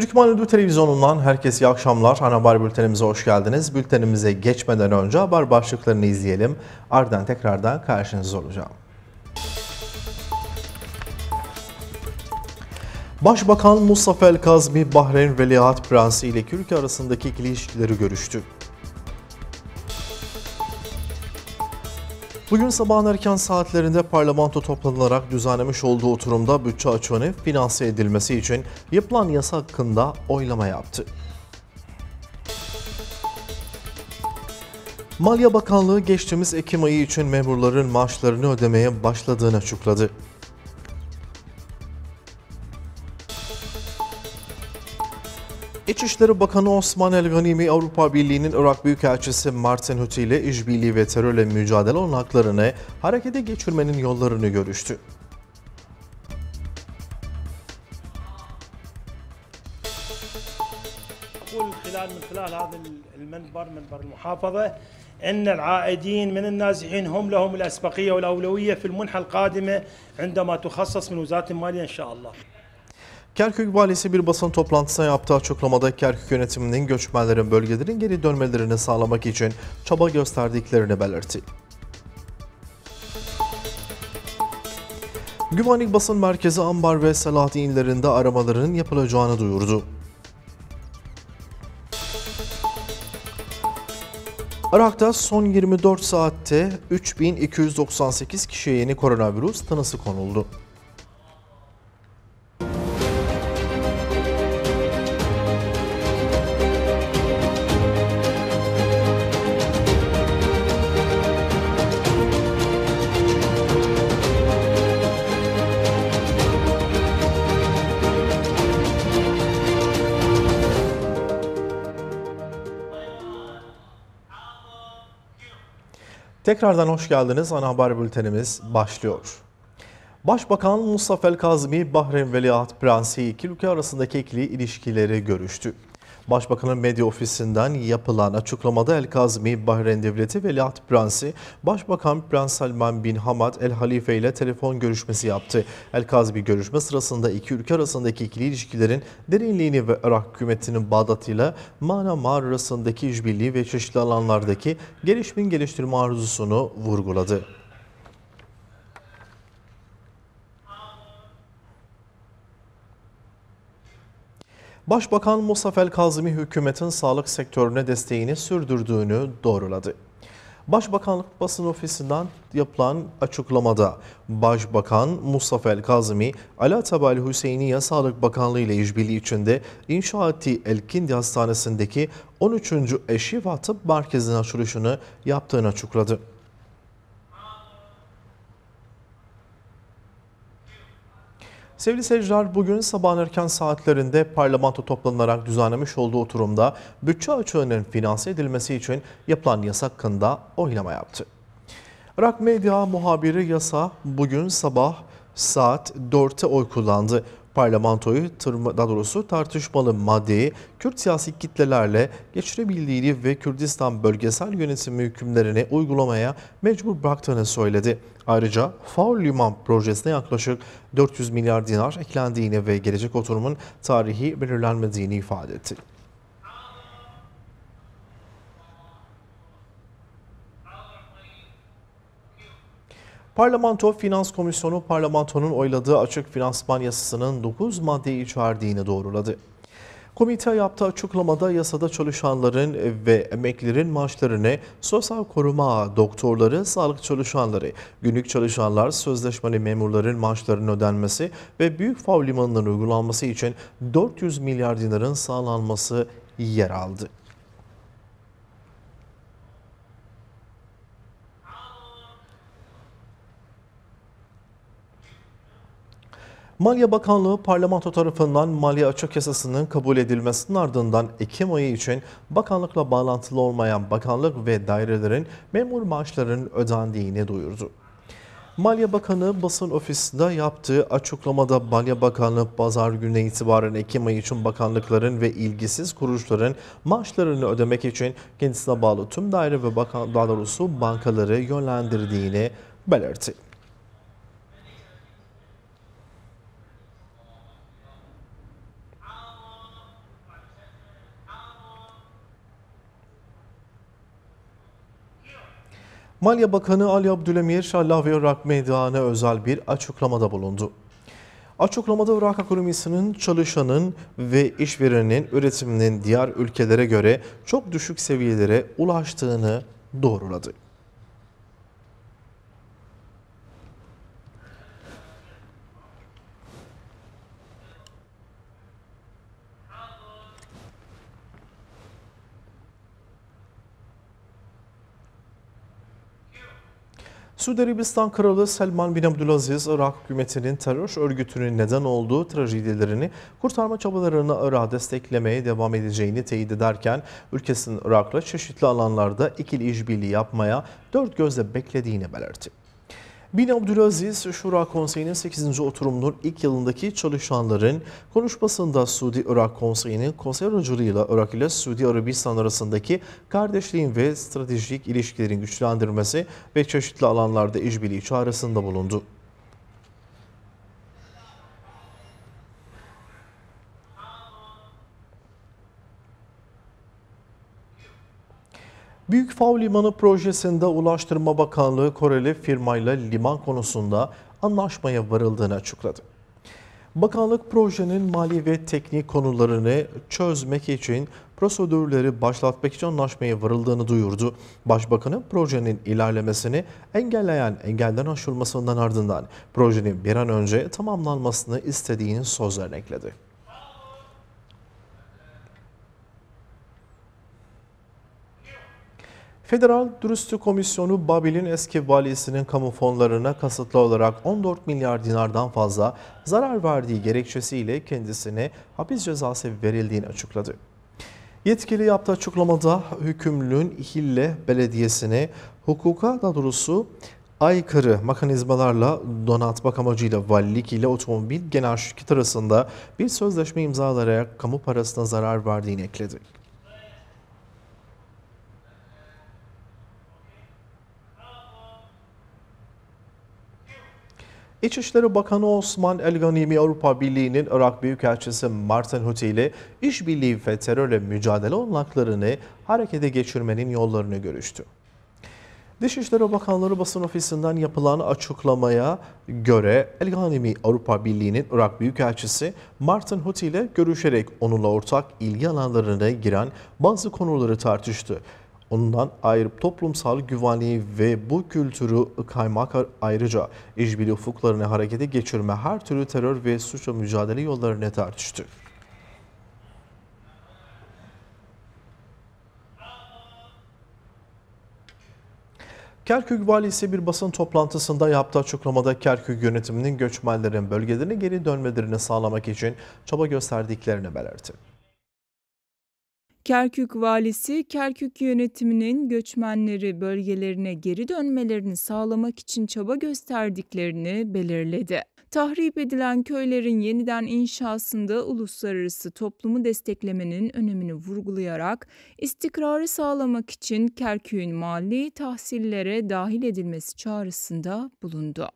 Türkmen Ödül Televizyonu'ndan herkese iyi akşamlar. Ana Haber Bültenimize hoş geldiniz. Bültenimize geçmeden önce haber başlıklarını izleyelim. Ardından tekrardan karşınızda olacağım. Başbakan Mustafa El Kazmi, Bahreyn Veliaht Prensi ile Türkiye arasındaki ilişkileri görüştü. Bugün sabahın erken saatlerinde parlamento toplanılarak düzenlemiş olduğu oturumda bütçe açığını finanse edilmesi için yapılan yasa hakkında oylama yaptı. Maliye Bakanlığı geçtiğimiz Ekim ayı için memurların maaşlarını ödemeye başladığını açıkladı. İçişleri Bakanı Osman El Ganimi, Avrupa Birliği'nin Irak Büyükelçisi Martin Hüti ile işbirliği ve terörle mücadele olanaklarını harekete geçirmenin yollarını görüştü. أن العائدين من النازحين هم لهم الأسبقية والأولوية في المنحة القادمة عندما تخصص من وزارة المالية إن شاء الله Kerkük valisi bir basın toplantısına yaptığı açıklamada Kerkük yönetiminin göçmenlerin bölgelerin geri dönmelerini sağlamak için çaba gösterdiklerini belirtti. Güvenlik Basın Merkezi Ambar ve Selahattin illerinde aramaların yapılacağını duyurdu. Irak'ta son 24 saatte 3298 kişiye yeni koronavirüs tanısı konuldu. Tekrardan hoş geldiniz. Ana haber bültenimiz başlıyor. Başbakan Mustafa El-Kazmi, Bahreyn Veliaht Prensi iki ülke arasındaki ekli ilişkileri görüştü. Başbakanın medya ofisinden yapılan açıklamada El Kazmi Bahreyn Devleti Veliaht Prensi, Başbakan Prens Salman bin Hamad El Halife ile telefon görüşmesi yaptı. El Kazmi görüşme sırasında iki ülke arasındaki ikili ilişkilerin derinliğini ve Irak hükümetinin Bağdat ile Mar arasındaki işbirliği ve çeşitli alanlardaki gelişmin geliştirme arzusunu vurguladı. Başbakan Musafel Kazım'i hükümetin sağlık sektörüne desteğini sürdürdüğünü doğruladı. Başbakanlık basın ofisinden yapılan açıklamada Başbakan Musafel Kazım'i Ala Tabali Hüseyiniye Sağlık Bakanlığı ile işbirliği içinde inşa ettiği Elkindi Hastanesi'ndeki 13. Eşi ve Tıp Merkezi'nin açılışını yaptığını açıkladı. Sevgili seyirciler bugün sabahın erken saatlerinde parlamento toplanarak düzenlemiş olduğu oturumda bütçe açığının finanse edilmesi için yapılan yasa hakkında oylama yaptı. Irak Medya muhabiri yasa bugün sabah saat 4'te oy kullandı parlamentoyu tırma, daha doğrusu tartışmalı maddeyi Kürt siyasi kitlelerle geçirebildiğini ve Kürdistan bölgesel yönetimi hükümlerini uygulamaya mecbur bıraktığını söyledi. Ayrıca Faul Liman projesine yaklaşık 400 milyar dinar eklendiğini ve gelecek oturumun tarihi belirlenmediğini ifade etti. Parlamento Finans Komisyonu parlamentonun oyladığı açık finansman yasasının 9 maddeyi içerdiğini doğruladı. Komite yaptığı açıklamada yasada çalışanların ve emeklilerin maaşlarını sosyal koruma doktorları, sağlık çalışanları, günlük çalışanlar, sözleşmeli memurların maaşlarının ödenmesi ve büyük fav limanlarının uygulanması için 400 milyar dinarın sağlanması yer aldı. Maliye Bakanlığı parlamento tarafından maliye açık yasasının kabul edilmesinin ardından Ekim ayı için bakanlıkla bağlantılı olmayan bakanlık ve dairelerin memur maaşlarının ödendiğini duyurdu. Maliye Bakanı basın ofisinde yaptığı açıklamada Maliye Bakanlığı pazar gününe itibaren Ekim ayı için bakanlıkların ve ilgisiz kuruluşların maaşlarını ödemek için kendisine bağlı tüm daire ve bakan, daha doğrusu bankaları yönlendirdiğini belirtti. Maliye Bakanı Ali Abdülhamir Şallavya Irak Meydanı özel bir açıklamada bulundu. Açıklamada Irak ekonomisinin çalışanın ve işverenin üretiminin diğer ülkelere göre çok düşük seviyelere ulaştığını doğruladı. Suudi Arabistan Kralı Selman bin Abdülaziz, Irak hükümetinin terör örgütünün neden olduğu trajedilerini kurtarma çabalarını Irak'a desteklemeye devam edeceğini teyit ederken, ülkesinin Irak'la çeşitli alanlarda ikili işbirliği yapmaya dört gözle beklediğini belirtti. Bin Abdülaziz Şura Konseyi'nin 8. oturumunun ilk yılındaki çalışanların konuşmasında Suudi-Irak Konseyi'nin konsey aracılığıyla Irak ile Suudi Arabistan arasındaki kardeşliğin ve stratejik ilişkilerin güçlendirmesi ve çeşitli alanlarda işbirliği çağrısında bulundu. Büyük Fav Limanı projesinde Ulaştırma Bakanlığı Koreli firmayla liman konusunda anlaşmaya varıldığını açıkladı. Bakanlık projenin mali ve teknik konularını çözmek için prosedürleri başlatmak için anlaşmaya varıldığını duyurdu. Başbakanın projenin ilerlemesini engelleyen engelden aşılmasından ardından projenin bir an önce tamamlanmasını istediğini sözlerine ekledi. Federal Dürüstlü Komisyonu Babil'in eski valisinin kamu fonlarına kasıtlı olarak 14 milyar dinardan fazla zarar verdiği gerekçesiyle kendisine hapis cezası verildiğini açıkladı. Yetkili yaptığı açıklamada hükümlünün İhille Belediyesi'ne hukuka da doğrusu aykırı mekanizmalarla donatmak amacıyla valilik ile otomobil genel şirket arasında bir sözleşme imzalayarak kamu parasına zarar verdiğini ekledi. İçişleri Bakanı Osman El Ganimi Avrupa Birliği'nin Irak Büyükelçisi Martin Huti ile işbirliği ve terörle mücadele olanaklarını harekete geçirmenin yollarını görüştü. Dışişleri Bakanları basın ofisinden yapılan açıklamaya göre El Ganimi Avrupa Birliği'nin Irak Büyükelçisi Martin Huti ile görüşerek onunla ortak ilgi alanlarına giren bazı konuları tartıştı ondan ayrıp toplumsal güvenliği ve bu kültürü kaymak ayrıca işbirliği ufuklarını harekete geçirme her türlü terör ve suçla mücadele yollarını tartıştı. Kerkük valisi bir basın toplantısında yaptığı açıklamada Kerkük yönetiminin göçmenlerin bölgelerine geri dönmelerini sağlamak için çaba gösterdiklerini belirtti. Kerkük valisi Kerkük yönetiminin göçmenleri bölgelerine geri dönmelerini sağlamak için çaba gösterdiklerini belirledi. Tahrip edilen köylerin yeniden inşasında uluslararası toplumu desteklemenin önemini vurgulayarak istikrarı sağlamak için Kerkük'ün mali tahsillere dahil edilmesi çağrısında bulundu.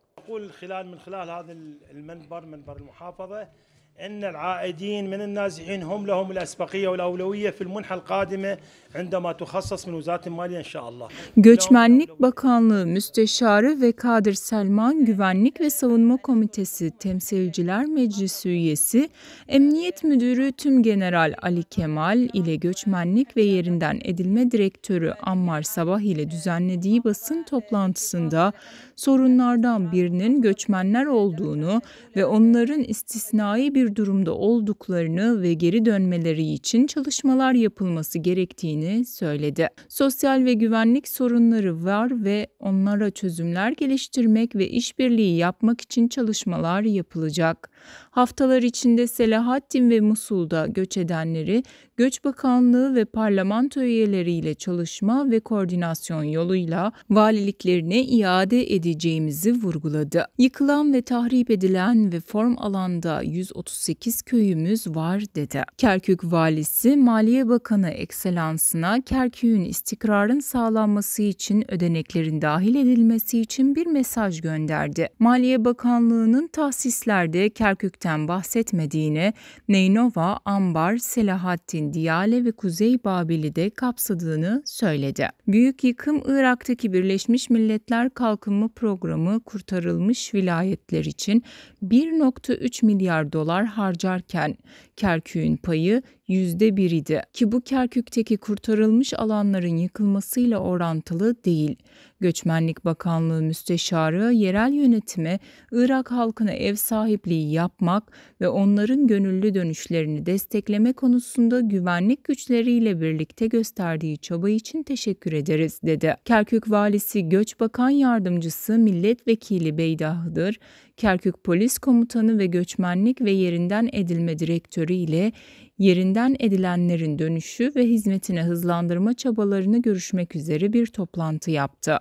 إن العائدين من النازحين هم لهم الأسبقية والأولوية في المنحة القادمة عندما تخصص من وزارة المالية إن شاء الله. Göçmenlik Bakanlığı Müsteşarı ve Kadir Selman Güvenlik ve Savunma Komitesi Temsilciler Meclisi üyesi Emniyet Müdürü Tüm General Ali Kemal ile Göçmenlik ve Yerinden Edilme Direktörü Ammar Sabah ile düzenlediği basın toplantısında sorunlardan birinin göçmenler olduğunu ve onların istisnai bir bir durumda olduklarını ve geri dönmeleri için çalışmalar yapılması gerektiğini söyledi. Sosyal ve güvenlik sorunları var ve onlara çözümler geliştirmek ve işbirliği yapmak için çalışmalar yapılacak. Haftalar içinde Selahattin ve Musul'da göç edenleri Göç Bakanlığı ve parlamento üyeleriyle çalışma ve koordinasyon yoluyla valiliklerine iade edeceğimizi vurguladı. Yıkılan ve tahrip edilen ve form alanda 130 38 köyümüz var dedi. Kerkük valisi Maliye Bakanı Ekselansına Kerkük'ün istikrarın sağlanması için ödeneklerin dahil edilmesi için bir mesaj gönderdi. Maliye Bakanlığı'nın tahsislerde Kerkük'ten bahsetmediğini, Neynova, Ambar, Selahattin, Diyale ve Kuzey Babil'i kapsadığını söyledi. Büyük yıkım Irak'taki Birleşmiş Milletler Kalkınma Programı kurtarılmış vilayetler için 1.3 milyar dolar harcarken Kerkük'ün payı yüzde idi ki bu Kerkük'teki kurtarılmış alanların yıkılmasıyla orantılı değil. Göçmenlik Bakanlığı Müsteşarı yerel yönetime Irak halkına ev sahipliği yapmak ve onların gönüllü dönüşlerini destekleme konusunda güvenlik güçleriyle birlikte gösterdiği çaba için teşekkür ederiz dedi. Kerkük Valisi Göç Bakan Yardımcısı Milletvekili Beydah'dır. Kerkük Polis Komutanı ve Göçmenlik ve Yerinden Edilme Direktörü ile yerinden edilenlerin dönüşü ve hizmetine hızlandırma çabalarını görüşmek üzere bir toplantı yaptı.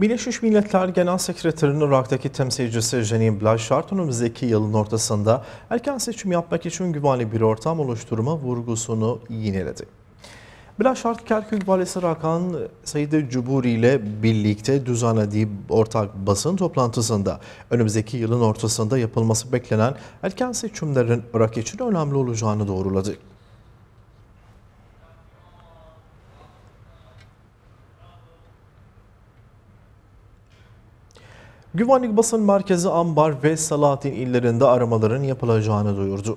Birleşmiş Milletler Genel Sekreterinin Irak'taki temsilcisi Jeanine Blanchard önümüzdeki yılın ortasında erken seçim yapmak için güvenli bir ortam oluşturma vurgusunu yineledi. Bilaşart Kerkük Valisi Rakan Said Cuburi ile birlikte düzenlediği ortak basın toplantısında önümüzdeki yılın ortasında yapılması beklenen erken seçimlerin Irak için önemli olacağını doğruladı. Güvenlik Basın Merkezi Ambar ve Salatin illerinde aramaların yapılacağını duyurdu.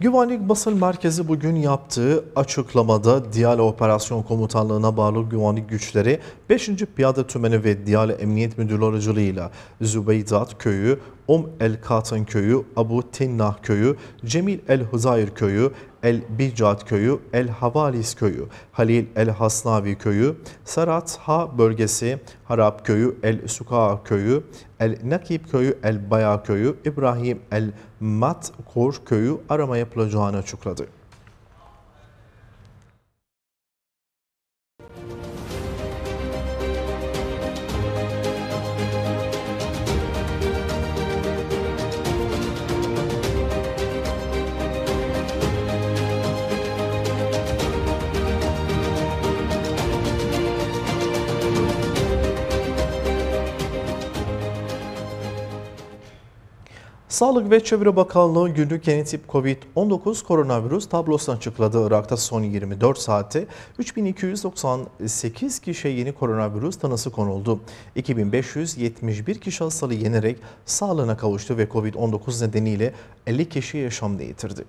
Güvenlik Basın Merkezi bugün yaptığı açıklamada Diyale Operasyon Komutanlığı'na bağlı güvenlik güçleri 5. Piyade Tümeni ve Diyale Emniyet Müdürlüğü aracılığıyla Zübeydat Köyü, Um El Katın Köyü, Abu Tinnah Köyü, Cemil El Huzayr Köyü, El Bicat köyü, El Havalis köyü, Halil El Hasnavi köyü, Sarat Ha bölgesi, Harap köyü, El Suka köyü, El Nakib köyü, El Baya köyü, İbrahim El Matkur köyü arama yapılacağını açıkladı. Sağlık ve Çevre Bakanlığı günlük yeni tip COVID-19 koronavirüs tablosunu açıkladı. Irak'ta son 24 saate 3298 kişiye yeni koronavirüs tanısı konuldu. 2571 kişi hastalığı yenerek sağlığına kavuştu ve COVID-19 nedeniyle 50 kişi yaşamını yitirdi.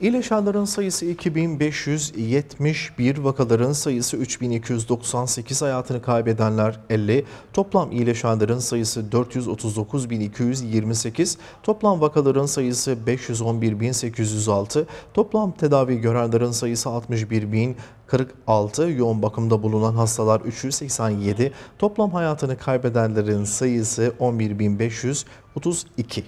İyileşenlerin sayısı 2571, vakaların sayısı 3298, hayatını kaybedenler 50, toplam iyileşenlerin sayısı 439.228, toplam vakaların sayısı 511.806, toplam tedavi görenlerin sayısı 61.000, 46 yoğun bakımda bulunan hastalar 387, toplam hayatını kaybedenlerin sayısı 11.532.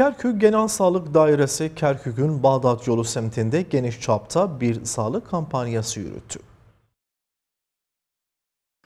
Kerkük Genel Sağlık Dairesi Kerkük'ün Bağdat yolu semtinde geniş çapta bir sağlık kampanyası yürüttü.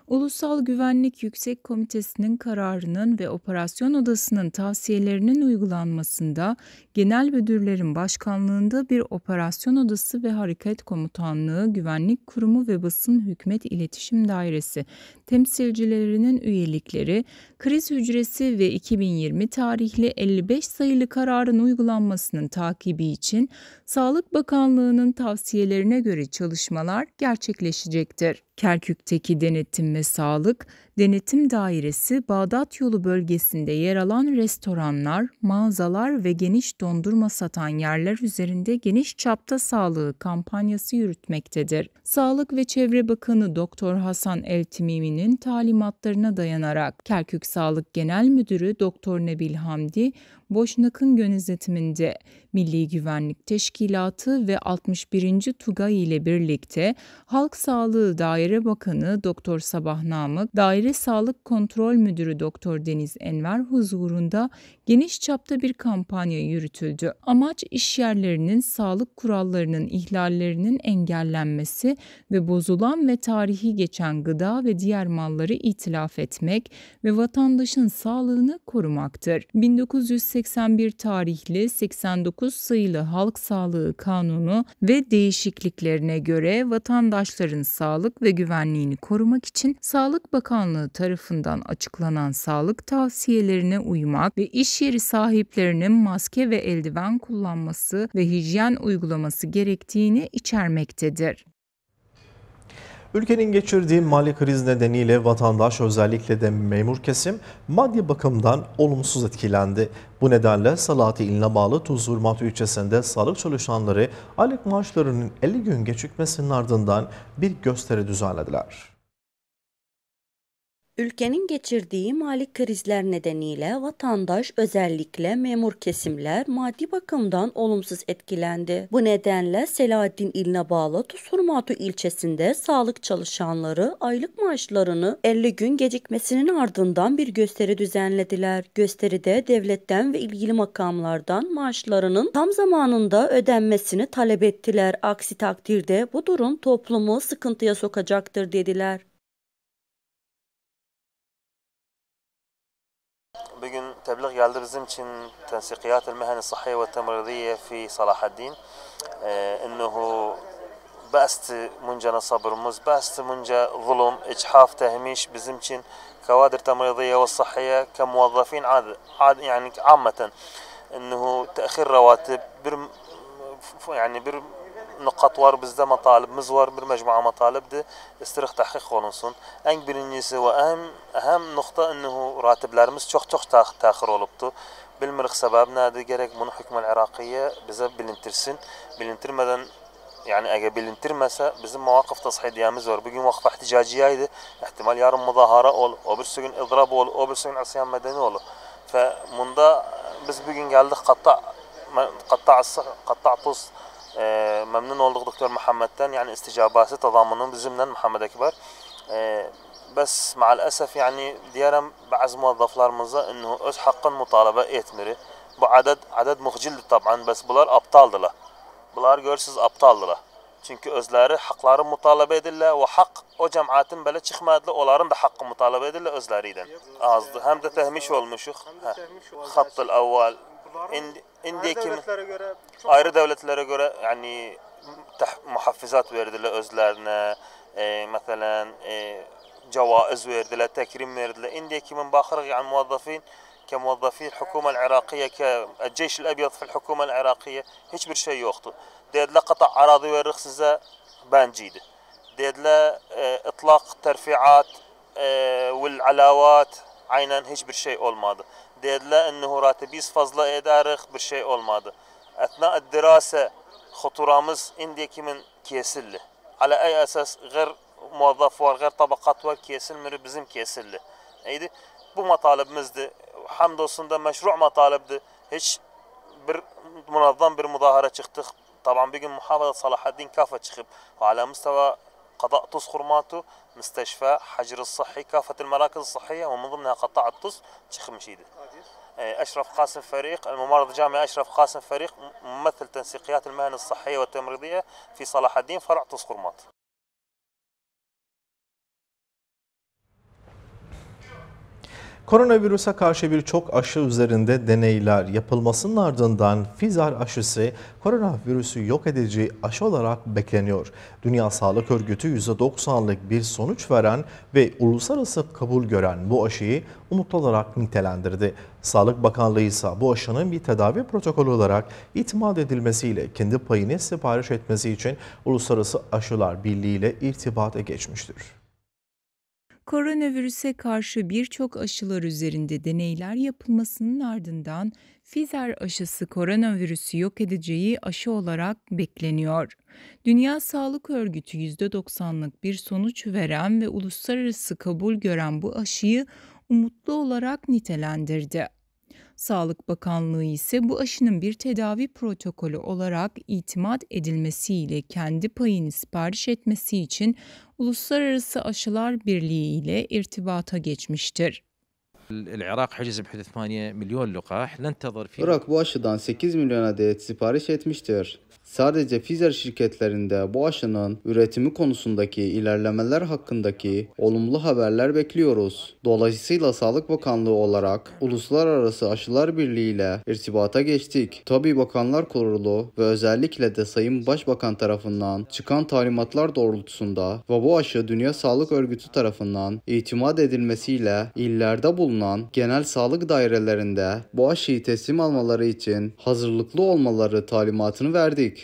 Ulusal Güvenlik Yüksek Komitesi'nin kararının ve operasyon odasının tavsiyelerinin uygulanmasında genel müdürlerin başkanlığında bir operasyon odası ve harekat komutanlığı, güvenlik kurumu ve basın hükümet iletişim dairesi temsilcilerinin üyelikleri, kriz hücresi ve 2020 tarihli 55 sayılı kararın uygulanmasının takibi için Sağlık Bakanlığı'nın tavsiyelerine göre çalışmalar gerçekleşecektir. Kerkük'teki denetim ve sağlık, denetim dairesi Bağdat yolu bölgesinde yer alan restoranlar, mağazalar ve geniş dondurma satan yerler üzerinde geniş çapta sağlığı kampanyası yürütmektedir. Sağlık ve Çevre Bakanı Doktor Hasan Eltimimi'nin talimatlarına dayanarak Kerkük Sağlık Genel Müdürü Doktor Nebil Hamdi Boşnak'ın yönetiminde Milli Güvenlik Teşkilatı ve 61. Tugay ile birlikte Halk Sağlığı Daire Bakanı Doktor Sabah Namık, Daire Sağlık Kontrol Müdürü Doktor Deniz Enver huzurunda geniş çapta bir kampanya yürütüldü. Amaç işyerlerinin sağlık kurallarının ihlallerinin engellenmesi ve bozulan ve tarihi geçen gıda ve diğer malları itilaf etmek ve vatandaşın sağlığını korumaktır. 1980 1981 tarihli 89 sayılı Halk Sağlığı Kanunu ve değişikliklerine göre vatandaşların sağlık ve güvenliğini korumak için Sağlık Bakanlığı tarafından açıklanan sağlık tavsiyelerine uymak ve iş yeri sahiplerinin maske ve eldiven kullanması ve hijyen uygulaması gerektiğini içermektedir. Ülkenin geçirdiği mali kriz nedeniyle vatandaş özellikle de memur kesim maddi bakımdan olumsuz etkilendi. Bu nedenle Salatiyin'le bağlı Tuzurmat ilçesinde sağlık çalışanları aylık maaşlarının 50 gün geçikmesinin ardından bir gösteri düzenlediler. Ülkenin geçirdiği mali krizler nedeniyle vatandaş özellikle memur kesimler maddi bakımdan olumsuz etkilendi. Bu nedenle Selahattin iline bağlı Tusurmatu ilçesinde sağlık çalışanları aylık maaşlarını 50 gün gecikmesinin ardından bir gösteri düzenlediler. Gösteride devletten ve ilgili makamlardan maaşlarının tam zamanında ödenmesini talep ettiler. Aksi takdirde bu durum toplumu sıkıntıya sokacaktır dediler. تبلغ يالدر زمتشن تنسيقيات المهن الصحية والتمريضية في صلاح الدين آه، انه باست منجا نصبر مز باست منجا ظلم اجحاف تهميش بزمتشن كوادر تمريضية والصحية كموظفين عاد, عاد يعني عامة انه تأخير رواتب بر يعني بر نقاط وار بزدا مطالب مزوار بر مطالب ده استرخ تحقيق خلصون أنج بالنسبة وأهم أهم نقطة إنه راتب لارمز شوخ شوخ تاخ تاخر ولبتو بالمرخ سبب نادي جرك من حكم العراقية بزب بالنترسن بالنتر مدن يعني أجا بالنتر مسا بزم مواقف تصحيح يا مزور بيجي مواقف احتجاجية ده احتمال يارم مظاهرة أول بالسجن إضراب أول بالسجن عصيان مدني أول فمن ده بس بيجي قال لك قطع قطع قطع طوس e, memnun olduk Doktor Muhammed'den yani isticabası tazamının bizimle Muhammed Ekber. E, بس مع الأسف يعني ديارم بعض موظفlarımıza انه öz hakkın mutalaba etmiri. Bu adet adet muhcildir taban bes bular aptaldılar. Bular görsiz aptaldılar. Çünkü özleri hakları mutalaba edirler ve o cemaatin böyle çıkmadı. Onların da hakkı mutalaba edirler özleriyden. Azdı. Hem de tehmiş olmuşuk. Hem de tehmiş olmuşuk. Hattıl evvel. Indi, İndekim ayrı devletlere göre yani muhafizat verdiler özlerine e, mesela e, cevaz verdiler, tekrim verdiler. İndekim en bakır yani muvazzafin كموظفي الحكومة العراقية كالجيش الأبيض في الحكومة العراقية هيش بر شيء يوخطو ديد لا قطع أراضي ورخص زا بان جيدة ديد لا إطلاق ترفيعات والعلاوات عينا هيش بر أول ماضي dediler ennehu ratibiz fazla ederik bir şey olmadı. Etna eddirase huturamız indiki min kesildi. Ala ey esas gır muvazzaf var, gır tabakat var kesilmiri bizim kesildi. Eydi bu matalibimizdi. Hamdolsun da meşru matalibdi. Hiç bir munazzam bir mudahara çıktık. Taban bir gün muhafaza Salahaddin Kafa çıkıp ala müstava kada tuz hurmatu مستشفى حجر الصحي كافة المراكز الصحية ومن ضمنها قطاع الطس شيخ مشيدة آه، أشرف قاسم فريق الممرض جامع أشرف قاسم فريق ممثل تنسيقيات المهن الصحية والتمريضية في صلاح الدين فرع طس خرمات Koronavirüse karşı bir çok aşı üzerinde deneyler yapılmasının ardından Pfizer aşısı koronavirüsü yok edici aşı olarak bekleniyor. Dünya Sağlık Örgütü %90'lık bir sonuç veren ve uluslararası kabul gören bu aşıyı umutlu olarak nitelendirdi. Sağlık Bakanlığı ise bu aşının bir tedavi protokolü olarak itimat edilmesiyle kendi payını sipariş etmesi için Uluslararası Aşılar Birliği ile irtibata geçmiştir koronavirüse karşı birçok aşılar üzerinde deneyler yapılmasının ardından Pfizer aşısı koronavirüsü yok edeceği aşı olarak bekleniyor. Dünya Sağlık Örgütü %90'lık bir sonuç veren ve uluslararası kabul gören bu aşıyı umutlu olarak nitelendirdi. Sağlık Bakanlığı ise bu aşının bir tedavi protokolü olarak itimat edilmesiyle kendi payını sipariş etmesi için Uluslararası Aşılar Birliği ile irtibata geçmiştir. Irak bu aşıdan 8 milyon adet sipariş etmiştir. Sadece Pfizer şirketlerinde bu aşının üretimi konusundaki ilerlemeler hakkındaki olumlu haberler bekliyoruz. Dolayısıyla Sağlık Bakanlığı olarak Uluslararası Aşılar Birliği ile irtibata geçtik. Tabi Bakanlar Kurulu ve özellikle de Sayın Başbakan tarafından çıkan talimatlar doğrultusunda ve bu aşı Dünya Sağlık Örgütü tarafından itimat edilmesiyle illerde bulunan genel sağlık dairelerinde bu aşıyı teslim almaları için hazırlıklı olmaları talimatını verdik.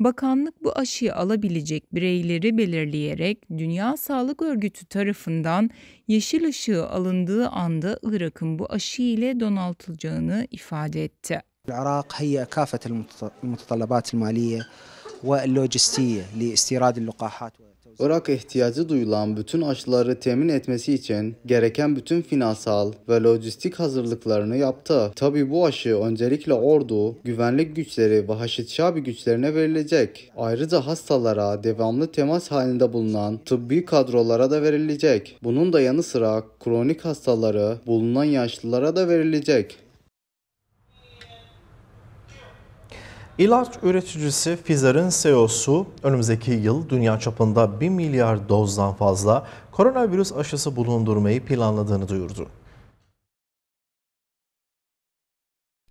Bakanlık bu aşıyı alabilecek bireyleri belirleyerek Dünya Sağlık Örgütü tarafından yeşil ışığı alındığı anda Irak'ın bu aşı ile donatılacağını ifade etti. العراق هي كافة المتطلبات المالية واللوجستية لاستيراد اللقاحات Irak ihtiyacı duyulan bütün aşıları temin etmesi için gereken bütün finansal ve lojistik hazırlıklarını yaptı. Tabi bu aşı öncelikle ordu, güvenlik güçleri ve Haşit Şabi güçlerine verilecek. Ayrıca hastalara devamlı temas halinde bulunan tıbbi kadrolara da verilecek. Bunun da yanı sıra kronik hastaları bulunan yaşlılara da verilecek. İlaç üreticisi Pfizer'in CEO'su önümüzdeki yıl dünya çapında 1 milyar dozdan fazla koronavirüs aşısı bulundurmayı planladığını duyurdu.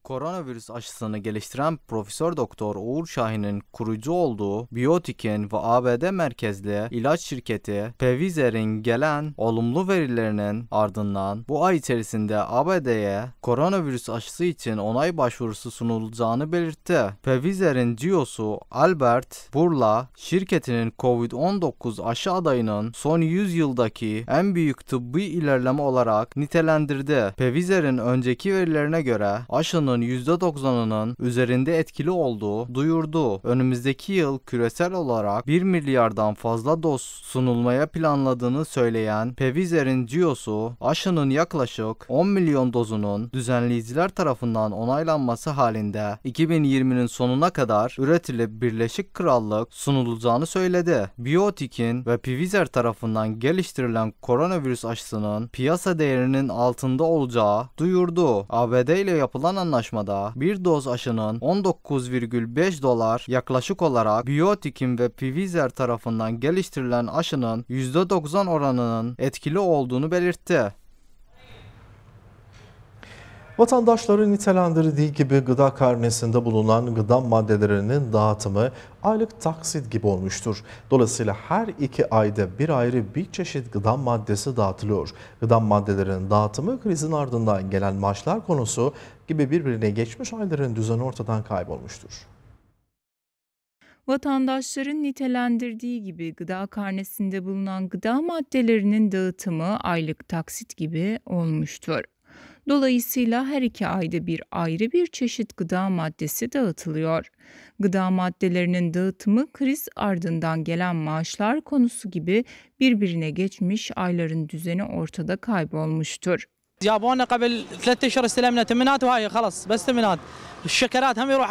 Koronavirüs aşısını geliştiren Profesör Doktor Uğur Şahin'in kurucu olduğu Biotikin ve ABD merkezli ilaç şirketi Pfizer'in gelen olumlu verilerinin ardından bu ay içerisinde ABD'ye koronavirüs aşısı için onay başvurusu sunulacağını belirtti. Pfizer'in CEO'su Albert Burla şirketinin COVID-19 aşı adayının son 100 yıldaki en büyük tıbbi ilerleme olarak nitelendirdi. Pfizer'in önceki verilerine göre aşının oranının %90'ının üzerinde etkili olduğu duyurdu. Önümüzdeki yıl küresel olarak 1 milyardan fazla doz sunulmaya planladığını söyleyen Pfizer'in CEO'su aşının yaklaşık 10 milyon dozunun düzenleyiciler tarafından onaylanması halinde 2020'nin sonuna kadar üretilip Birleşik Krallık sunulacağını söyledi. Biotik'in ve Pfizer tarafından geliştirilen koronavirüs aşısının piyasa değerinin altında olacağı duyurdu. ABD ile yapılan anlaşma anlaşmada bir doz aşının 19,5 dolar yaklaşık olarak Biotikim ve Pfizer tarafından geliştirilen aşının %90 oranının etkili olduğunu belirtti. Vatandaşların nitelendirdiği gibi gıda karnesinde bulunan gıda maddelerinin dağıtımı aylık taksit gibi olmuştur. Dolayısıyla her iki ayda bir ayrı bir çeşit gıda maddesi dağıtılıyor. Gıda maddelerinin dağıtımı krizin ardından gelen maaşlar konusu gibi birbirine geçmiş ayların düzeni ortadan kaybolmuştur. Vatandaşların nitelendirdiği gibi gıda karnesinde bulunan gıda maddelerinin dağıtımı aylık taksit gibi olmuştur. Dolayısıyla her iki ayda bir ayrı bir çeşit gıda maddesi dağıtılıyor. Gıda maddelerinin dağıtımı kriz ardından gelen maaşlar konusu gibi birbirine geçmiş ayların düzeni ortada kaybolmuştur. جابونا قبل ثلاثة اشهر استلمنا تمنات وهاي خلاص بس تمنات. Şekerat hem yoruh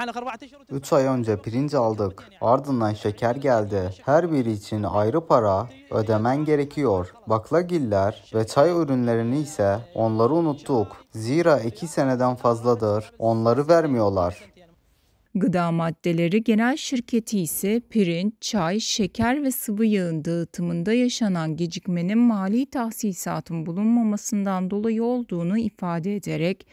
3 ay önce pirinç aldık. Ardından şeker geldi. Her biri için ayrı para ödemen gerekiyor. Baklagiller ve çay ürünlerini ise onları unuttuk. Zira 2 seneden fazladır onları vermiyorlar. Gıda maddeleri genel şirketi ise pirinç, çay, şeker ve sıvı yağın dağıtımında yaşanan gecikmenin mali tahsisatın bulunmamasından dolayı olduğunu ifade ederek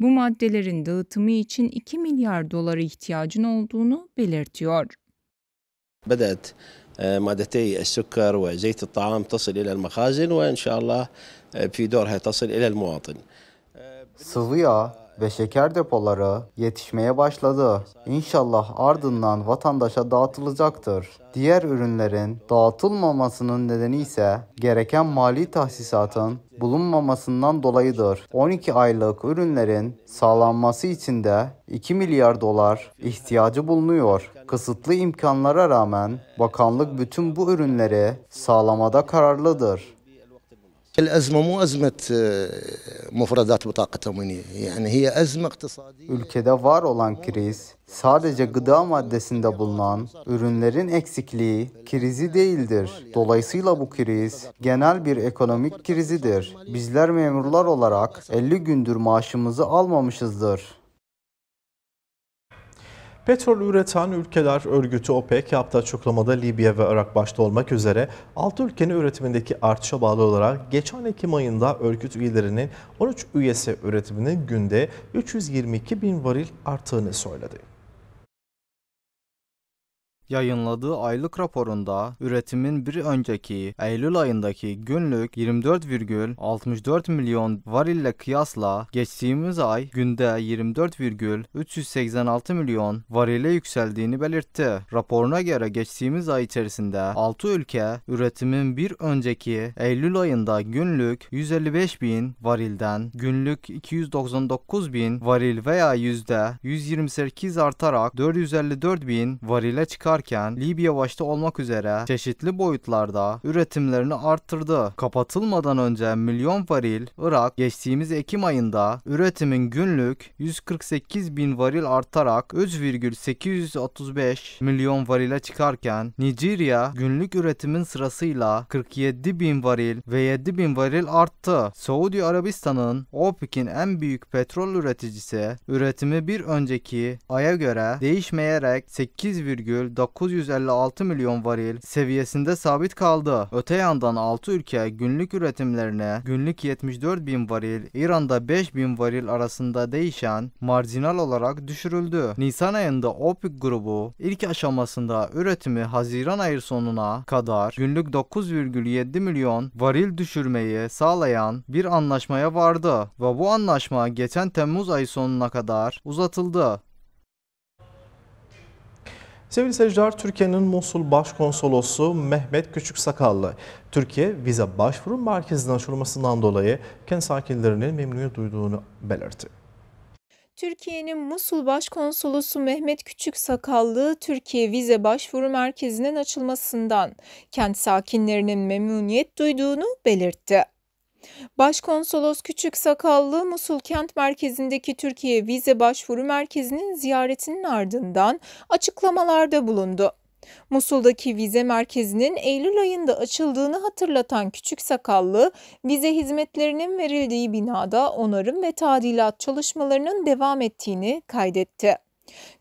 bu maddelerin dağıtımı için 2 milyar dolara ihtiyacın olduğunu belirtiyor. بدأت مادتي السكر ve الطعام تصل إلى المخازن وإن ve inşallah في دورها تصل إلى المواطن. Sıvı yağ, ve şeker depoları yetişmeye başladı. İnşallah ardından vatandaşa dağıtılacaktır. Diğer ürünlerin dağıtılmamasının nedeni ise gereken mali tahsisatın bulunmamasından dolayıdır. 12 aylık ürünlerin sağlanması için de 2 milyar dolar ihtiyacı bulunuyor. Kısıtlı imkanlara rağmen bakanlık bütün bu ürünleri sağlamada kararlıdır. الأزمة مو أزمة مفردات بطاقة تموينية يعني هي أزمة اقتصادية Ülkede var olan kriz sadece gıda maddesinde bulunan ürünlerin eksikliği krizi değildir. Dolayısıyla bu kriz genel bir ekonomik krizidir. Bizler memurlar olarak 50 gündür maaşımızı almamışızdır. Petrol üreten ülkeler örgütü OPEC yaptığı açıklamada Libya ve Irak başta olmak üzere 6 ülkenin üretimindeki artışa bağlı olarak geçen Ekim ayında örgüt üyelerinin 13 üyesi üretiminin günde 322 bin varil arttığını söyledi. Yayınladığı aylık raporunda üretimin bir önceki Eylül ayındaki günlük 24,64 milyon varille kıyasla geçtiğimiz ay günde 24,386 milyon varile yükseldiğini belirtti. Raporuna göre geçtiğimiz ay içerisinde 6 ülke üretimin bir önceki Eylül ayında günlük 155 bin varilden günlük 299 bin varil veya yüzde %128 artarak 454 bin varile çıkar çıkarken Libya başta olmak üzere çeşitli boyutlarda üretimlerini arttırdı. Kapatılmadan önce milyon varil Irak geçtiğimiz Ekim ayında üretimin günlük 148 bin varil artarak 3,835 milyon varile çıkarken Nijerya günlük üretimin sırasıyla 47 bin varil ve 7 bin varil arttı. Saudi Arabistan'ın OPEC'in en büyük petrol üreticisi üretimi bir önceki aya göre değişmeyerek 8,4 956 milyon varil seviyesinde sabit kaldı. Öte yandan 6 ülke günlük üretimlerine günlük 74 bin varil, İran'da 5 bin varil arasında değişen marjinal olarak düşürüldü. Nisan ayında OPEC grubu ilk aşamasında üretimi Haziran ayı sonuna kadar günlük 9,7 milyon varil düşürmeyi sağlayan bir anlaşmaya vardı ve bu anlaşma geçen Temmuz ayı sonuna kadar uzatıldı. Sevgili seyirciler, Türkiye'nin Musul Başkonsolosu Mehmet Küçük Sakallı, Türkiye Vize Başvuru Merkezi'nin açılmasından dolayı kent sakinlerinin memnuniyet duyduğunu belirtti. Türkiye'nin Musul Başkonsolosu Mehmet Küçük Sakallı, Türkiye Vize Başvuru Merkezi'nin açılmasından kent sakinlerinin memnuniyet duyduğunu belirtti. Başkonsolos Küçük Sakallı Musul kent merkezindeki Türkiye Vize Başvuru Merkezi'nin ziyaretinin ardından açıklamalarda bulundu. Musul'daki vize merkezinin Eylül ayında açıldığını hatırlatan Küçük Sakallı, vize hizmetlerinin verildiği binada onarım ve tadilat çalışmalarının devam ettiğini kaydetti.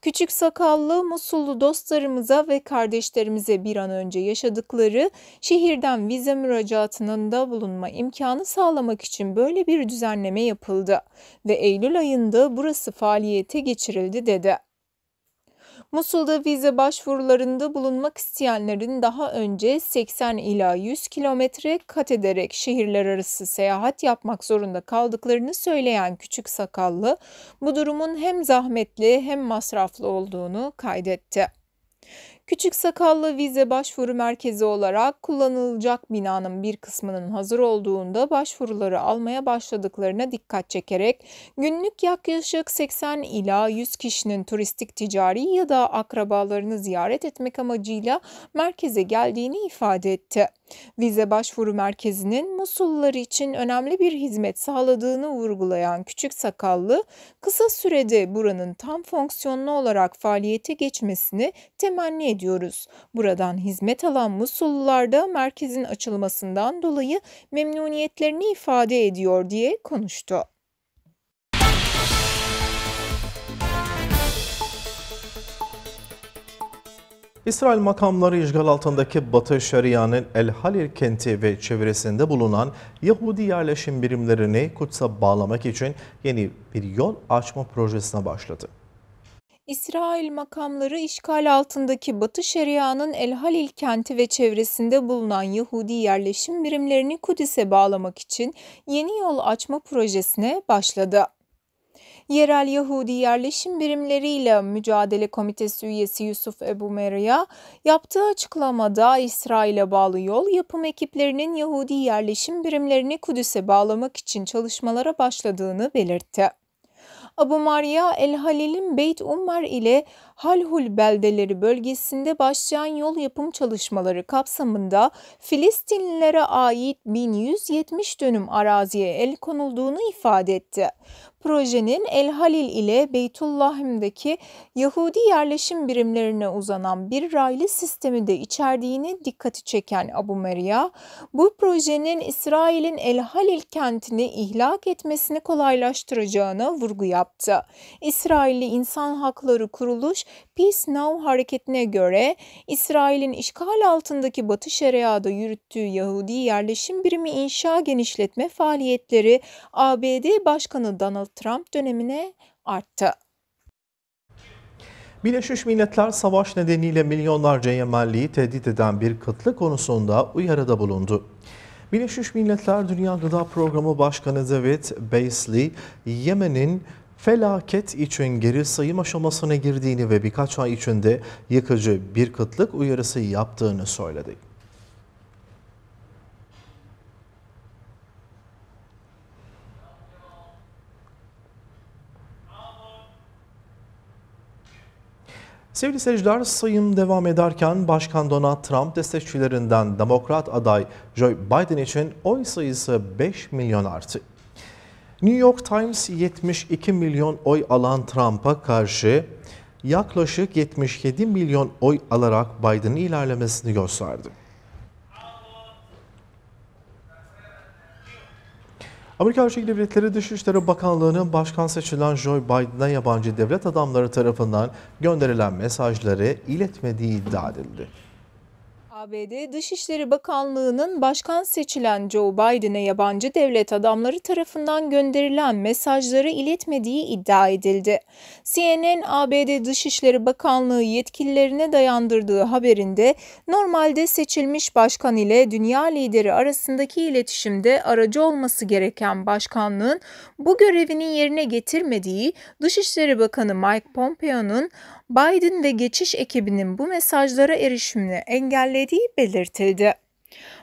Küçük sakallı Musullu dostlarımıza ve kardeşlerimize bir an önce yaşadıkları şehirden vize da bulunma imkanı sağlamak için böyle bir düzenleme yapıldı ve Eylül ayında burası faaliyete geçirildi dedi. Musul'da vize başvurularında bulunmak isteyenlerin daha önce 80 ila 100 kilometre kat ederek şehirler arası seyahat yapmak zorunda kaldıklarını söyleyen Küçük Sakallı, bu durumun hem zahmetli hem masraflı olduğunu kaydetti. Küçük Sakallı vize başvuru merkezi olarak kullanılacak binanın bir kısmının hazır olduğunda başvuruları almaya başladıklarına dikkat çekerek günlük yaklaşık 80 ila 100 kişinin turistik ticari ya da akrabalarını ziyaret etmek amacıyla merkeze geldiğini ifade etti. Vize başvuru merkezinin Musullular için önemli bir hizmet sağladığını vurgulayan Küçük Sakallı, kısa sürede buranın tam fonksiyonlu olarak faaliyete geçmesini temenni ediyoruz. Buradan hizmet alan Musullular da merkezin açılmasından dolayı memnuniyetlerini ifade ediyor diye konuştu. İsrail makamları işgal altındaki Batı Şeria'nın El Halil kenti ve çevresinde bulunan Yahudi yerleşim birimlerini Kudüs'e bağlamak için yeni bir yol açma projesine başladı. İsrail makamları işgal altındaki Batı Şeria'nın El Halil kenti ve çevresinde bulunan Yahudi yerleşim birimlerini Kudüs'e bağlamak için yeni yol açma projesine başladı. Yerel Yahudi Yerleşim Birimleriyle Mücadele Komitesi üyesi Yusuf Ebu Meria yaptığı açıklamada İsrail'e bağlı yol yapım ekiplerinin Yahudi yerleşim birimlerini Kudüs'e bağlamak için çalışmalara başladığını belirtti. Abu Maria El Halil'in Beyt Ummar ile Halhul beldeleri bölgesinde başlayan yol yapım çalışmaları kapsamında Filistinlilere ait 1170 dönüm araziye el konulduğunu ifade etti. Projenin El Halil ile Beytullahim'deki Yahudi yerleşim birimlerine uzanan bir raylı sistemi de içerdiğini dikkati çeken Abu Meria, bu projenin İsrail'in El Halil kentini ihlak etmesini kolaylaştıracağına vurgu yaptı. İsrailli İnsan Hakları Kuruluş, Peace Now hareketine göre İsrail'in işgal altındaki Batı Şeria'da yürüttüğü Yahudi yerleşim birimi inşa genişletme faaliyetleri ABD Başkanı Donald Trump dönemine arttı. Birleşmiş Milletler savaş nedeniyle milyonlarca Yemenliyi tehdit eden bir kıtlık konusunda uyarıda bulundu. Birleşmiş Milletler Dünya Gıda Programı Başkanı David Beasley, Yemen'in felaket için geri sayım aşamasına girdiğini ve birkaç ay içinde yıkıcı bir kıtlık uyarısı yaptığını söyledi. Sevgili seyirciler sayım devam ederken Başkan Donald Trump destekçilerinden demokrat aday Joe Biden için oy sayısı 5 milyon artı. New York Times 72 milyon oy alan Trump'a karşı yaklaşık 77 milyon oy alarak Biden'ın ilerlemesini gösterdi. Amerika Birleşik Devletleri Dışişleri Bakanlığı'nın başkan seçilen Joe Biden'a yabancı devlet adamları tarafından gönderilen mesajları iletmediği iddia edildi. ABD Dışişleri Bakanlığı'nın başkan seçilen Joe Biden'e yabancı devlet adamları tarafından gönderilen mesajları iletmediği iddia edildi. CNN, ABD Dışişleri Bakanlığı yetkililerine dayandırdığı haberinde normalde seçilmiş başkan ile dünya lideri arasındaki iletişimde aracı olması gereken başkanlığın bu görevini yerine getirmediği Dışişleri Bakanı Mike Pompeo'nun Biden ve geçiş ekibinin bu mesajlara erişimini engellediği belirtildi.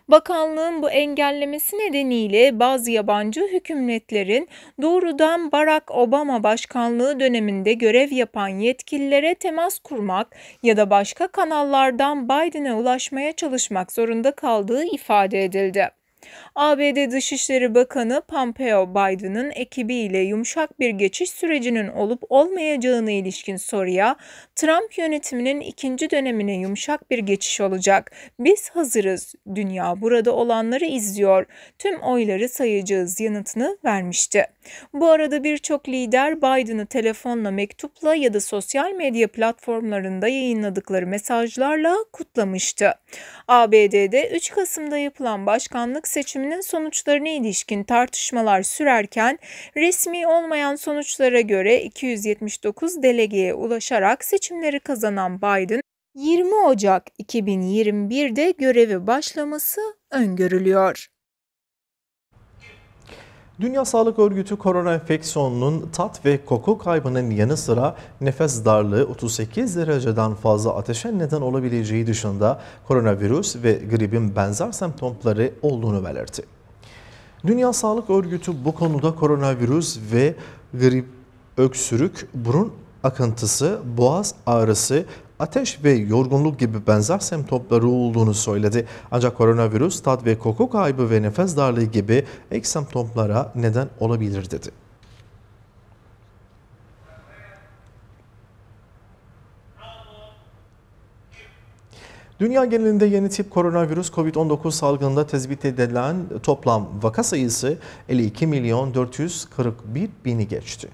Bakanlığın bu engellemesi nedeniyle bazı yabancı hükümetlerin doğrudan Barack Obama başkanlığı döneminde görev yapan yetkililere temas kurmak ya da başka kanallardan Biden'e ulaşmaya çalışmak zorunda kaldığı ifade edildi. ABD Dışişleri Bakanı Pompeo Biden'ın ekibiyle yumuşak bir geçiş sürecinin olup olmayacağına ilişkin soruya Trump yönetiminin ikinci dönemine yumuşak bir geçiş olacak. Biz hazırız. Dünya burada olanları izliyor. Tüm oyları sayacağız yanıtını vermişti. Bu arada birçok lider Biden'ı telefonla, mektupla ya da sosyal medya platformlarında yayınladıkları mesajlarla kutlamıştı. ABD'de 3 Kasım'da yapılan başkanlık seçiminin sonuçlarına ilişkin tartışmalar sürerken resmi olmayan sonuçlara göre 279 delegeye ulaşarak seçimleri kazanan Biden 20 Ocak 2021'de görevi başlaması öngörülüyor. Dünya Sağlık Örgütü korona enfeksiyonunun tat ve koku kaybının yanı sıra nefes darlığı 38 dereceden fazla ateşe neden olabileceği dışında koronavirüs ve gripin benzer semptomları olduğunu belirtti. Dünya Sağlık Örgütü bu konuda koronavirüs ve grip, öksürük, burun akıntısı, boğaz ağrısı, ateş ve yorgunluk gibi benzer semptomları olduğunu söyledi. Ancak koronavirüs tat ve koku kaybı ve nefes darlığı gibi ek semptomlara neden olabilir dedi. Dünya genelinde yeni tip koronavirüs COVID-19 salgında tespit edilen toplam vaka sayısı 52 milyon 441 bini geçti.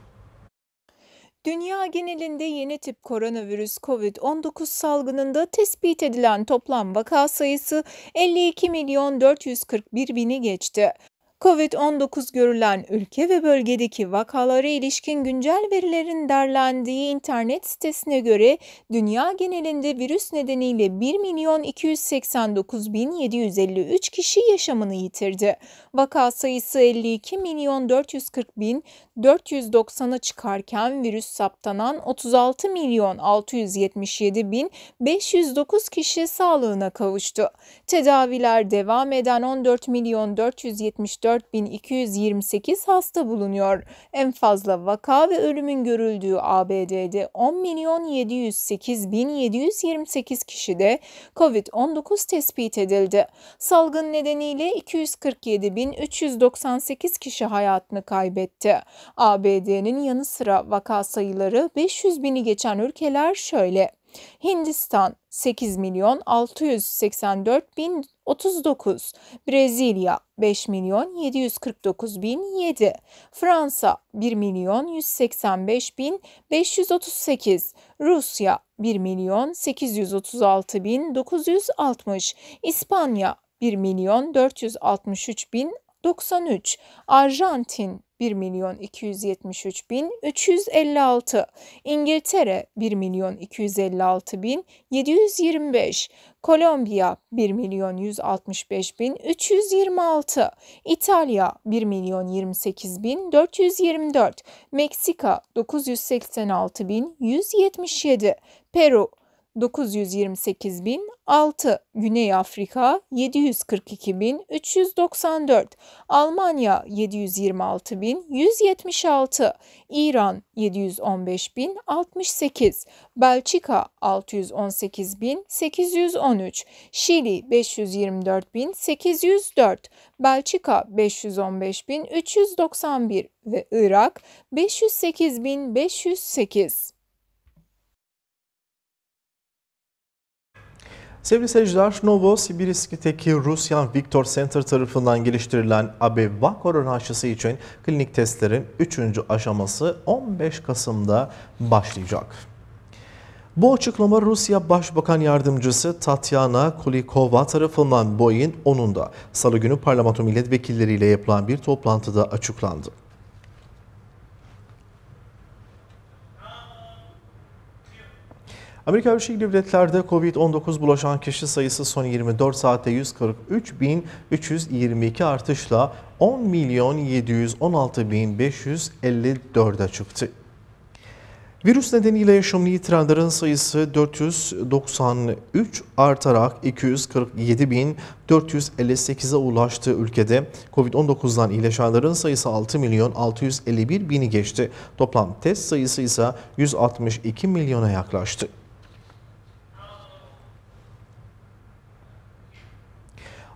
Dünya genelinde yeni tip koronavirüs COVID-19 salgınında tespit edilen toplam vaka sayısı 52 milyon 441 bini geçti. COVID-19 görülen ülke ve bölgedeki vakalara ilişkin güncel verilerin derlendiği internet sitesine göre dünya genelinde virüs nedeniyle 1 milyon 289 bin 753 kişi yaşamını yitirdi. Vaka sayısı 52 milyon 440 bin 490'a çıkarken virüs saptanan 36 milyon 677 bin 509 kişi sağlığına kavuştu. Tedaviler devam eden 14 milyon 474 4.228 hasta bulunuyor. En fazla vaka ve ölümün görüldüğü ABD'de 10.708.728 kişide COVID-19 tespit edildi. Salgın nedeniyle 247.398 kişi hayatını kaybetti. ABD'nin yanı sıra vaka sayıları 500 bini geçen ülkeler şöyle. Hindistan 8 milyon 684 bin 39, Brezilya 5 milyon 749 bin 7, Fransa 1 milyon 185 bin 538, Rusya 1 milyon 836 bin 960, İspanya 1 milyon 463 bin 93, Arjantin 1 milyon 273 bin 356, İngiltere 1 milyon 256 bin 725, Kolombiya 1 milyon 165 bin 326, İtalya 1 milyon 28 bin 424, Meksika 986 bin 177, Peru 928.006, Güney Afrika 742.394, Almanya 726.176, İran 715.068, Belçika 618.813, Şili 524.804, Belçika 515.391 ve Irak 508.508. Sevgili seyirciler, Novosibirsk'teki Rusya Victor Center tarafından geliştirilen Abeva korona aşısı için klinik testlerin 3. aşaması 15 Kasım'da başlayacak. Bu açıklama Rusya Başbakan Yardımcısı Tatyana Kulikova tarafından bu ayın 10'unda Salı günü parlamento milletvekilleriyle yapılan bir toplantıda açıklandı. Amerika Birleşik Devletleri'de Covid-19 bulaşan kişi sayısı son 24 saatte 143.322 artışla 10 çıktı. Virüs nedeniyle yaşamını yitirenlerin sayısı 493 artarak 247.458'e ulaştı ülkede. Covid-19'dan iyileşenlerin sayısı 6 milyon 651 bini geçti. Toplam test sayısı ise 162 milyona yaklaştı.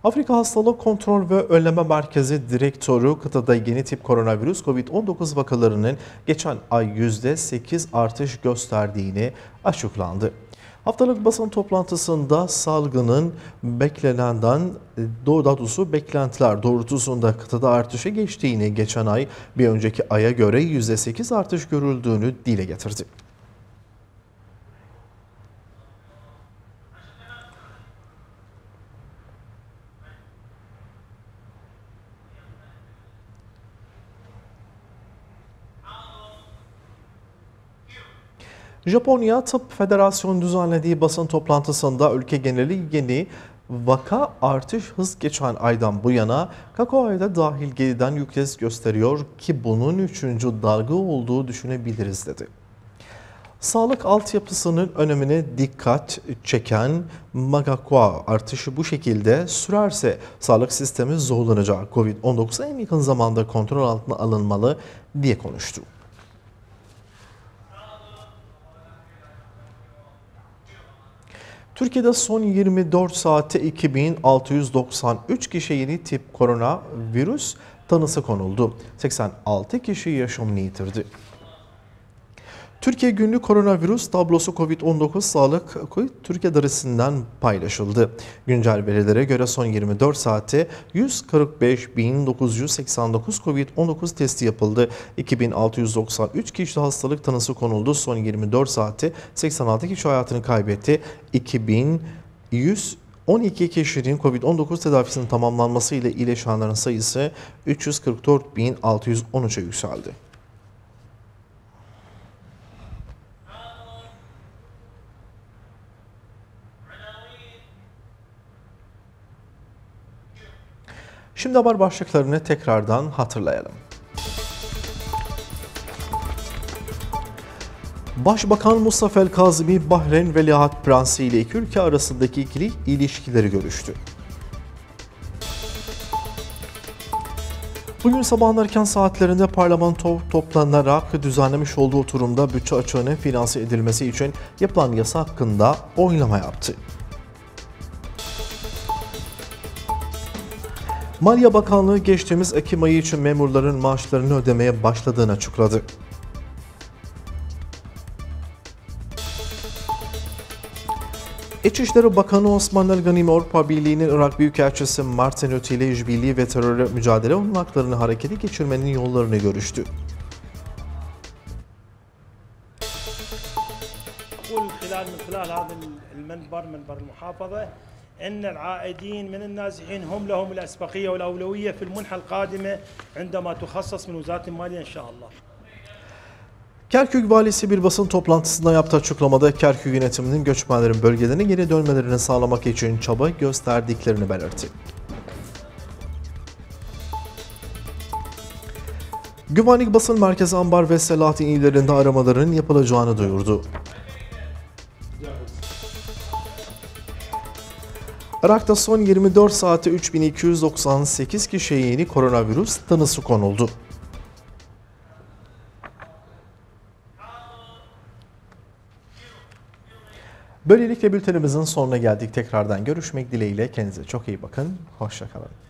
Afrika Hastalık Kontrol ve Önleme Merkezi Direktörü kıtada yeni tip koronavirüs COVID-19 vakalarının geçen ay %8 artış gösterdiğini açıklandı. Haftalık basın toplantısında salgının beklenenden e, daha doğrusu beklentiler doğrultusunda kıtada artışa geçtiğini geçen ay bir önceki aya göre %8 artış görüldüğünü dile getirdi. Japonya Tıp Federasyonu düzenlediği basın toplantısında ülke geneli yeni vaka artış hız geçen aydan bu yana kakaoya dahil geriden yüklez gösteriyor ki bunun üçüncü dalga olduğu düşünebiliriz dedi. Sağlık altyapısının önemine dikkat çeken Magakwa artışı bu şekilde sürerse sağlık sistemi zorlanacak. Covid-19 en yakın zamanda kontrol altına alınmalı diye konuştu. Türkiye'de son 24 saate 2693 kişi yeni tip koronavirüs tanısı konuldu. 86 kişi yaşamını yitirdi. Türkiye günlük koronavirüs tablosu COVID-19 sağlık Türk adresinden paylaşıldı. Güncel verilere göre son 24 saate 145.989 COVID-19 testi yapıldı. 2693 kişi hastalık tanısı konuldu. Son 24 saate 86 kişi hayatını kaybetti. 2100 12 kişinin COVID-19 tedavisinin tamamlanması ile iyileşenlerin sayısı 344.613'e yükseldi. Şimdi haber başlıklarını tekrardan hatırlayalım. Başbakan Mustafa El Kazmi Bahreyn Veliaht Prensi ile iki ülke arasındaki ikili ilişkileri görüştü. Bugün sabahın erken saatlerinde parlamento toplanarak düzenlemiş olduğu oturumda bütçe açığının finanse edilmesi için yapılan yasa hakkında oylama yaptı. Maliye Bakanlığı geçtiğimiz Ekim ayı için memurların maaşlarını ödemeye başladığını açıkladı. İçişleri Bakanı Osman El Ghanimi Avrupa Birliği'nin Irak Büyükelçisi Martin Ötü ile işbirliği ve terörle mücadele olanaklarını harekete geçirmenin yollarını görüştü. خلال من خلال هذا المنبر منبر المحافظه أن العائدين من النازحين هم لهم الأسبقية والأولوية في المنحة القادمة عندما تخصص من وزارة المالية إن şaء الله. Kerkük valisi bir basın toplantısında yaptığı açıklamada Kerkük yönetiminin göçmenlerin bölgelerine geri dönmelerini sağlamak için çaba gösterdiklerini belirtti. Güvenlik Basın Merkezi Ambar ve Selahattin illerinde aramaların yapılacağını duyurdu. Irak'ta son 24 saate 3298 kişiye yeni koronavirüs tanısı konuldu. Böylelikle bültenimizin sonuna geldik. Tekrardan görüşmek dileğiyle. Kendinize çok iyi bakın. Hoşçakalın.